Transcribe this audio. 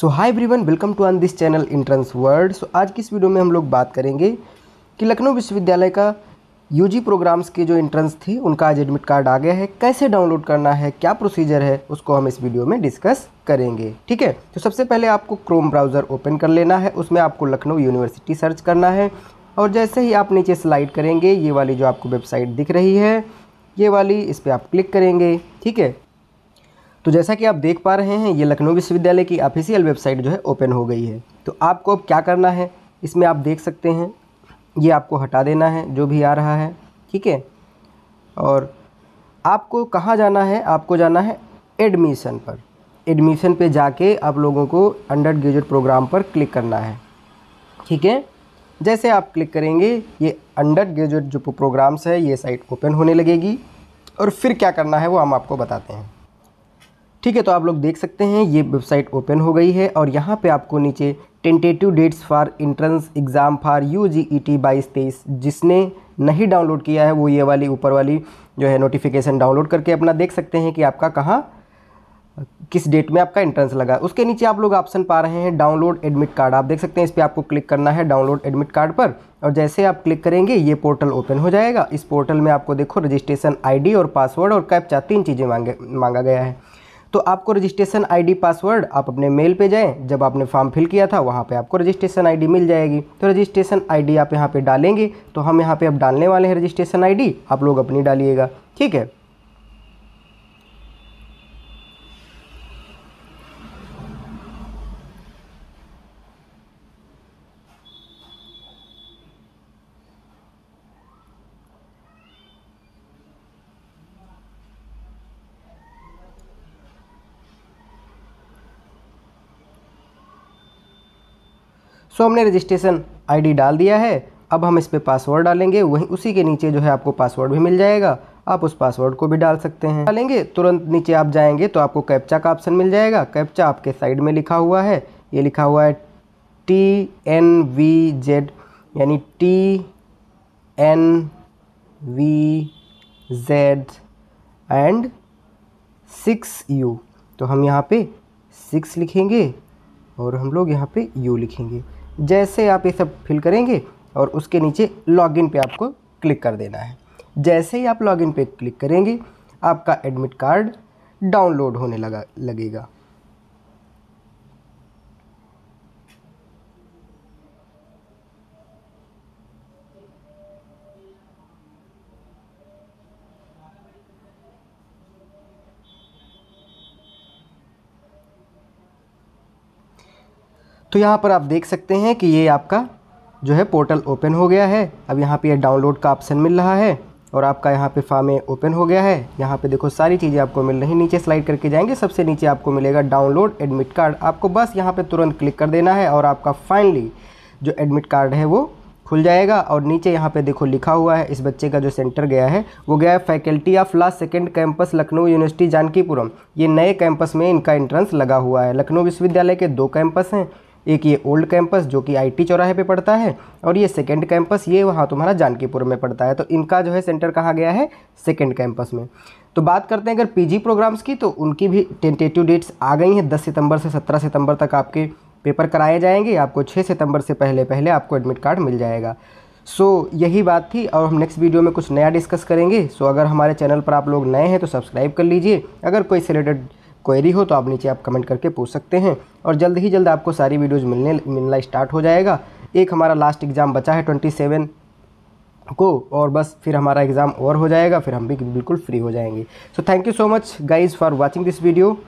so hi everyone welcome to on this channel entrance world so आज की इस video में हम लोग बात करेंगे कि लखनऊ विश्वविद्यालय का यूजी प्रोग्राम्स के जो इंट्रेंस थी उनका आज एडमिट कार्ड आ गया है कैसे डाउनलोड करना है क्या प्रोसीजर है उसको हम इस वीडियो में डिस्कस करेंगे ठीक है तो सबसे पहले आपको क्रोम ब्राउज़र ओपन कर लेना है उसमें आपको लखनऊ यूनिवर्सिटी सर्च करना है और जैसे ही आप नीचे स्लाइड करेंगे ये वाली जो आपको वेबसाइट दिख रही है ये वाली इस पर आप क्लिक करेंगे ठीक है तो जैसा कि आप देख पा रहे हैं ये लखनऊ विश्वविद्यालय की ऑफिशियल वेबसाइट जो है ओपन हो गई है तो आपको अब क्या करना है इसमें आप देख सकते हैं ये आपको हटा देना है जो भी आ रहा है ठीक है और आपको कहाँ जाना है आपको जाना है एडमिशन पर एडमिशन पे जाके आप लोगों को अंडर ग्रेजुएट प्रोग्राम पर क्लिक करना है ठीक है जैसे आप क्लिक करेंगे ये अंडर ग्रेजुएट जो प्रोग्राम्स है ये साइट ओपन होने लगेगी और फिर क्या करना है वो हम आपको बताते हैं ठीक है तो आप लोग देख सकते हैं ये वेबसाइट ओपन हो गई है और यहाँ पे आपको नीचे tentative dates for entrance exam for U G E T बाईस तेईस जिसने नहीं डाउनलोड किया है वो ये वाली ऊपर वाली जो है नोटिफिकेशन डाउनलोड करके अपना देख सकते हैं कि आपका कहाँ किस डेट में आपका एंट्रेंस लगा उसके नीचे आप लोग ऑप्शन पा रहे हैं डाउनलोड एडमिट कार्ड आप देख सकते हैं इस पर आपको क्लिक करना है डाउनलोड एडमिट कार्ड पर और जैसे आप क्लिक करेंगे ये पोर्टल ओपन हो जाएगा इस पोर्टल में आपको देखो रजिस्ट्रेशन आईडी और पासवर्ड और कैप्चा तीन चीज़ें मांगे मांगा गया है तो आपको रजिस्ट्रेशन आईडी पासवर्ड आप अपने मेल पे जाएं जब आपने फॉर्म फिल किया था वहाँ पे आपको रजिस्ट्रेशन आईडी मिल जाएगी तो रजिस्ट्रेशन आईडी आप यहाँ पे डालेंगे तो हम यहाँ पे अब डालने वाले हैं रजिस्ट्रेशन आईडी आप लोग अपनी डालिएगा ठीक है सो हमने रजिस्ट्रेशन आईडी डाल दिया है अब हम इस पर पासवर्ड डालेंगे वहीं उसी के नीचे जो है आपको पासवर्ड भी मिल जाएगा आप उस पासवर्ड को भी डाल सकते हैं डालेंगे तुरंत नीचे आप जाएंगे तो आपको कैप्चा का ऑप्शन मिल जाएगा कैप्चा आपके साइड में लिखा हुआ है ये लिखा हुआ है टी एन वी जेड यानी T N V Z and six U तो हम यहाँ पे सिक्स लिखेंगे और हम लोग यहाँ पे यू लिखेंगे जैसे आप ये सब फिल करेंगे और उसके नीचे लॉगिन पे आपको क्लिक कर देना है जैसे ही आप लॉगिन पे क्लिक करेंगे आपका एडमिट कार्ड डाउनलोड होने लगा लगेगा तो यहाँ पर आप देख सकते हैं कि ये आपका जो है पोर्टल ओपन हो गया है अब यहाँ पे ये डाउनलोड का ऑप्शन मिल रहा है और आपका यहाँ पे फार्म ओपन हो गया है यहाँ पे देखो सारी चीज़ें आपको मिल रही नीचे स्लाइड करके जाएंगे सबसे नीचे आपको मिलेगा डाउनलोड एडमिट कार्ड आपको बस यहाँ पे तुरंत क्लिक कर देना है और आपका फाइनली जो एडमिट कार्ड है वो खुल जाएगा और नीचे यहाँ पे देखो लिखा हुआ है इस बच्चे का जो सेंटर गया है वो गया है faculty of last second campus Lucknow University Jankipuram ये नए कैंपस में इनका एंट्रेंस लगा हुआ है लखनऊ विश्वविद्यालय के दो कैंपस हैं एक ये ओल्ड कैंपस जो कि आईटी चौराहे पे पड़ता है और ये सेकेंड कैंपस ये वहाँ तुम्हारा जानकीपुर में पड़ता है तो इनका जो है सेंटर कहा गया है सेकेंड कैंपस में तो बात करते हैं अगर पीजी प्रोग्राम्स की तो उनकी भी टेंटेटिव डेट्स आ गई हैं दस सितंबर से सत्रह सितंबर तक आपके पेपर कराए जाएंगे आपको छः सितंबर से पहले पहले आपको एडमिट कार्ड मिल जाएगा सो so, यही बात थी और हम नेक्स्ट वीडियो में कुछ नया डिस्कस करेंगे सो so, अगर हमारे चैनल पर आप लोग नए हैं तो सब्सक्राइब कर लीजिए अगर कोई सिलेटेड क्वेरी हो तो आप नीचे आप कमेंट करके पूछ सकते हैं और जल्द ही जल्द आपको सारी वीडियोज़ मिलने मिलना स्टार्ट हो जाएगा एक हमारा लास्ट एग्ज़ाम बचा है ट्वेंटी सेवन को और बस फिर हमारा एग्ज़ाम और हो जाएगा फिर हम भी बिल्कुल फ्री हो जाएंगे so thank you so much guys for watching this video